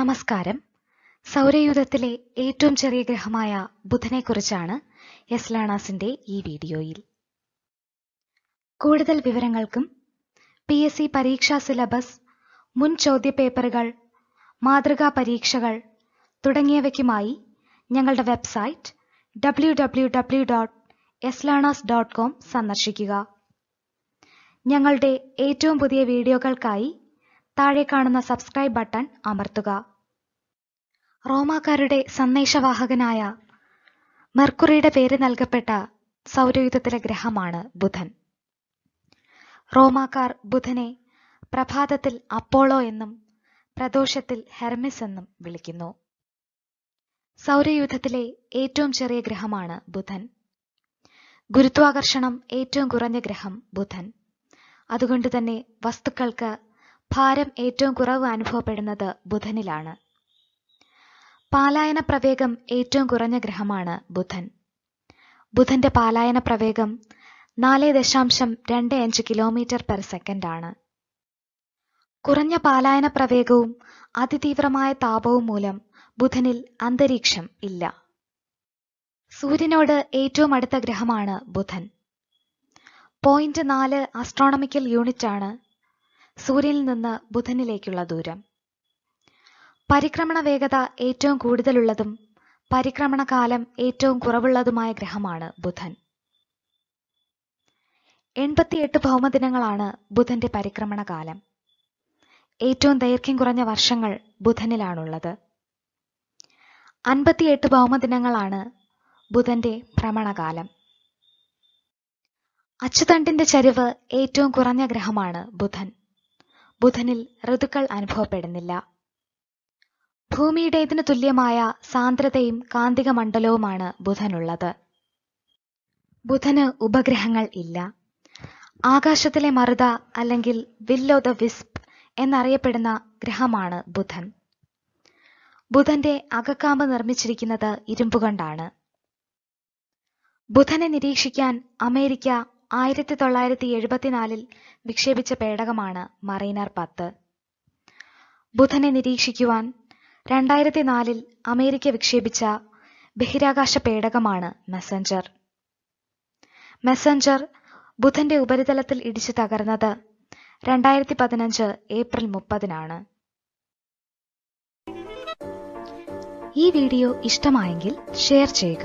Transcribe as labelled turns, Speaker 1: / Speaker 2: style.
Speaker 1: നമസ്കാരം സൗരയൂഥത്തിലെ ഏറ്റവും ചെറിയ ഗ്രഹമായ ബുധനെക്കുറിച്ചാണ് എസ് ലേണാസിന്റെ ഈ വീഡിയോയിൽ കൂടുതൽ വിവരങ്ങൾക്കും പി എസ് സി പരീക്ഷാ സിലബസ് മുൻ ചോദ്യപേപ്പറുകൾ മാതൃകാ പരീക്ഷകൾ തുടങ്ങിയവയ്ക്കുമായി ഞങ്ങളുടെ website W W W dot learners dot com സന്ദർശിക്കുക ഞങ്ങളുടെ ഏറ്റവും പുതിയ വീഡിയോകൾക്കായി താഴെ കാണുന്ന സബ്സ്ക്രൈബ് ബട്ടൺ അമർത്തുക റോമാക്കാരുടെ സന്ദേശവാഹകനായ മെർക്കുറിയുടെ പേര് നൽകപ്പെട്ട സൗരയുധത്തിലെ ഗ്രഹമാണ് ബുധൻ റോമാക്കാർ ബുധനെ പ്രഭാതത്തിൽ അപ്പോളോ എന്നും പ്രദോഷത്തിൽ ഹെർമിസ് എന്നും വിളിക്കുന്നു സൗരയുധത്തിലെ ഏറ്റവും ചെറിയ ഗ്രഹമാണ് ബുധൻ ഗുരുത്വാകർഷണം ഏറ്റവും കുറഞ്ഞ ഗ്രഹം ബുധൻ അതുകൊണ്ട് തന്നെ വസ്തുക്കൾക്ക് ഭാരം ഏറ്റവും കുറവ് അനുഭവപ്പെടുന്നത് ബുധനിലാണ് പാലായന പ്രവേഗം ഏറ്റവും കുറഞ്ഞ ഗ്രഹമാണ് ബുധൻ ബുധന്റെ പാലായന പ്രവേഗം നാല് ദശാംശം രണ്ട് അഞ്ച് കിലോമീറ്റർ പെർ സെക്കൻഡ് ആണ് കുറഞ്ഞ പാലായന പ്രവേഗവും അതിതീവ്രമായ താപവും മൂലം ബുധനിൽ അന്തരീക്ഷം ഇല്ല സൂര്യനോട് ഏറ്റവും അടുത്ത ഗ്രഹമാണ് ബുധൻ പോയിന്റ് നാല് ആസ്ട്രോണമിക്കൽ യൂണിറ്റാണ് സൂര്യനിൽ നിന്ന് ബുധനിലേക്കുള്ള ദൂരം പരിക്രമണ വേഗത ഏറ്റവും കൂടുതലുള്ളതും പരിക്രമണ കാലം ഏറ്റവും കുറവുള്ളതുമായ ഗ്രഹമാണ് ബുധൻ എൺപത്തിയെട്ട് ഭൗമദിനങ്ങളാണ് ബുധന്റെ പരിക്രമണ കാലം ഏറ്റവും ദൈർഘ്യം കുറഞ്ഞ വർഷങ്ങൾ ബുധനിലാണുള്ളത് അൻപത്തിയെട്ട് ഭൗമദിനങ്ങളാണ് ബുധന്റെ ഭ്രമണകാലം അച്ചുതണ്ടിന്റെ ചരിവ് ഏറ്റവും കുറഞ്ഞ ഗ്രഹമാണ് ബുധൻ ബുധനിൽ ഋതുക്കൾ അനുഭവപ്പെടുന്നില്ല ഭൂമിയുടേതിന് തുല്യമായ സാന്ദ്രതയും കാന്തിക മണ്ഡലവുമാണ് ബുധനുള്ളത് ബുധന് ഉപഗ്രഹങ്ങൾ ഇല്ല ആകാശത്തിലെ മറുത അല്ലെങ്കിൽ വില്ലോ ദ വിസ്പ് എന്നറിയപ്പെടുന്ന ഗ്രഹമാണ് ബുധൻ ബുധന്റെ അകക്കാമ്പ് നിർമ്മിച്ചിരിക്കുന്നത് ഇരുമ്പുകൊണ്ടാണ് ബുധനെ നിരീക്ഷിക്കാൻ അമേരിക്ക ആയിരത്തി തൊള്ളായിരത്തി എഴുപത്തിനാലിൽ വിക്ഷേപിച്ച പേടകമാണ് മറൈനർ പത്ത് ബുധനെ നിരീക്ഷിക്കുവാൻ രണ്ടായിരത്തി നാലിൽ അമേരിക്ക വിക്ഷേപിച്ച ബഹിരാകാശ പേടകമാണ് മെസ്സഞ്ചർ മെസ്സഞ്ചർ ബുധന്റെ ഉപരിതലത്തിൽ ഇടിച്ചു തകർന്നത് രണ്ടായിരത്തി പതിനഞ്ച് ഏപ്രിൽ മുപ്പതിനാണ് ഈ വീഡിയോ ഇഷ്ടമായെങ്കിൽ ഷെയർ ചെയ്യുക